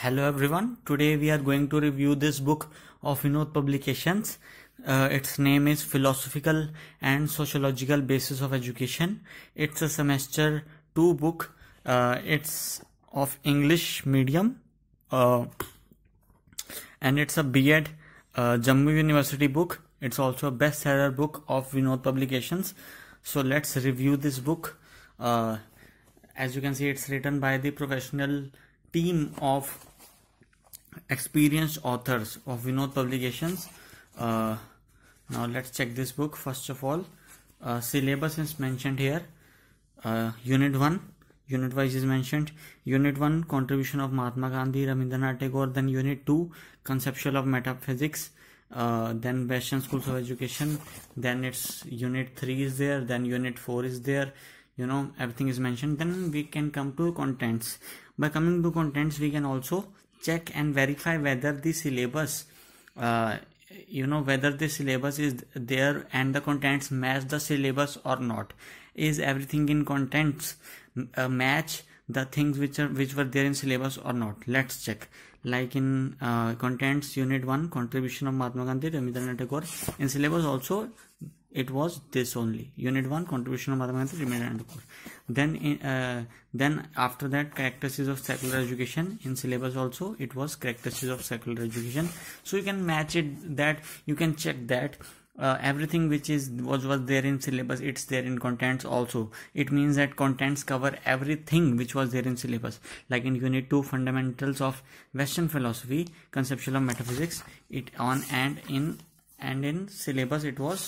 Hello everyone, today we are going to review this book of Vinod Publications. Uh, its name is Philosophical and Sociological Basis of Education. It's a semester 2 book. Uh, it's of English medium uh, and it's a B.Ed uh, Jammu University book. It's also a bestseller book of Vinod Publications. So let's review this book. Uh, as you can see, it's written by the professional team of experienced authors of Vinod Publications. Uh, now let's check this book. First of all, uh, syllabus is mentioned here. Uh, unit 1, unit wise is mentioned. Unit 1, contribution of Mahatma Gandhi, Rabindranath Tagore. Then unit 2, conceptual of metaphysics. Uh, then Western schools of education. Then it's unit 3 is there. Then unit 4 is there you know everything is mentioned then we can come to contents by coming to contents we can also check and verify whether the syllabus uh, you know whether the syllabus is there and the contents match the syllabus or not is everything in contents uh, match the things which are which were there in syllabus or not let's check like in uh, contents unit 1 contribution of Mahatma Gandhi Rabindranath Tagore in syllabus also it was this only unit 1 contribution of Mahatma Gandhi Rabindranath Tagore then uh, then after that characteristics of secular education in syllabus also it was characteristics of secular education so you can match it that you can check that uh, everything which is was was there in syllabus it's there in contents also it means that contents cover everything which was there in syllabus like in unit 2 fundamentals of western philosophy conceptual of metaphysics it on and in and in syllabus it was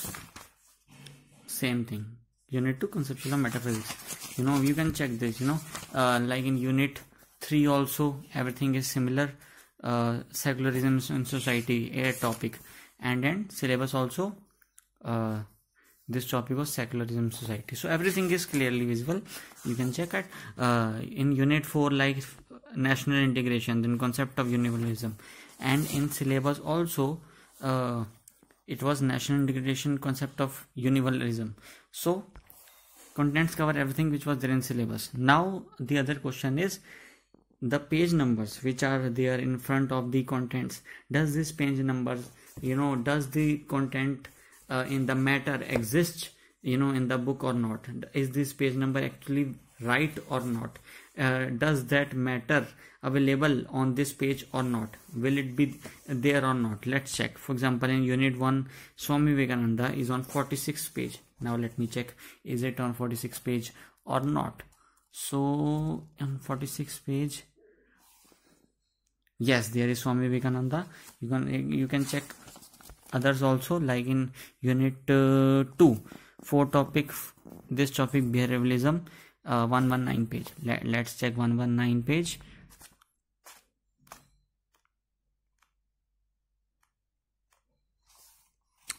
same thing unit 2 conceptual of metaphysics you know you can check this you know uh, like in unit 3 also everything is similar uh, secularism in society a topic and then syllabus also uh, this topic was secularism society so everything is clearly visible you can check it uh, in unit 4 like national integration then concept of universalism and in syllabus also uh, it was national integration concept of universalism so contents cover everything which was there in syllabus now the other question is the page numbers which are there in front of the contents does this page numbers you know does the content uh, in the matter exist you know in the book or not is this page number actually right or not uh, does that matter available on this page or not will it be there or not let's check for example in unit 1 swami vivekananda is on 46 page now let me check is it on 46 page or not so on 46 page yes there is swami vivekananda you can you can check others also like in unit uh, 2 four topic this topic behavioralism uh, 119 page Let, let's check 119 page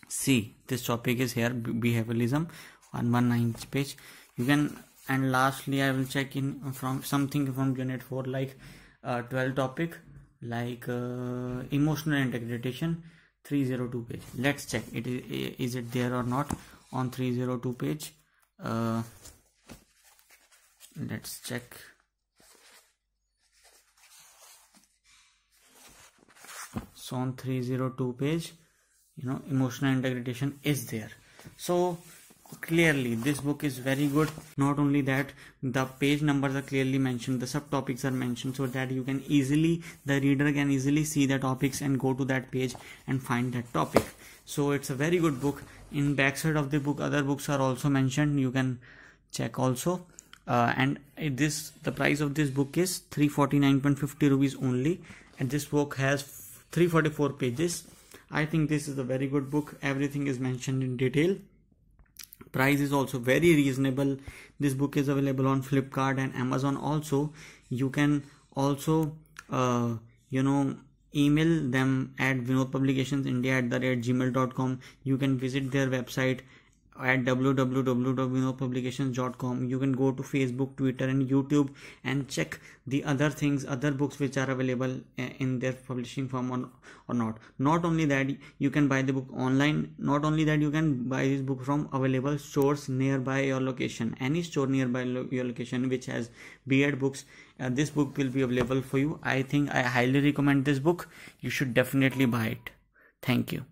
see this topic is here behavioralism 119 page you can and lastly i will check in from something from unit 4 like uh, 12 topic like uh, emotional integration 302 page let's check it is is it there or not on 302 page uh, let's check so on 302 page you know emotional integration is there so clearly this book is very good not only that the page numbers are clearly mentioned the subtopics are mentioned so that you can easily the reader can easily see the topics and go to that page and find that topic so it's a very good book in backside of the book other books are also mentioned you can check also uh, and this the price of this book is 349.50 rupees only and this book has 344 pages i think this is a very good book everything is mentioned in detail price is also very reasonable this book is available on flipkart and amazon also you can also uh, you know email them at vinodpublicationsindia at the rate gmail.com you can visit their website at www.vinodpublications.com you can go to facebook twitter and youtube and check the other things other books which are available eh, in their publishing form or, or not not only that you can buy the book online not only that you can buy this book from available stores nearby your location any store nearby lo- your location which has beard books uh, this book will be available for you i think i highly recommend this book you should definitely buy it thank you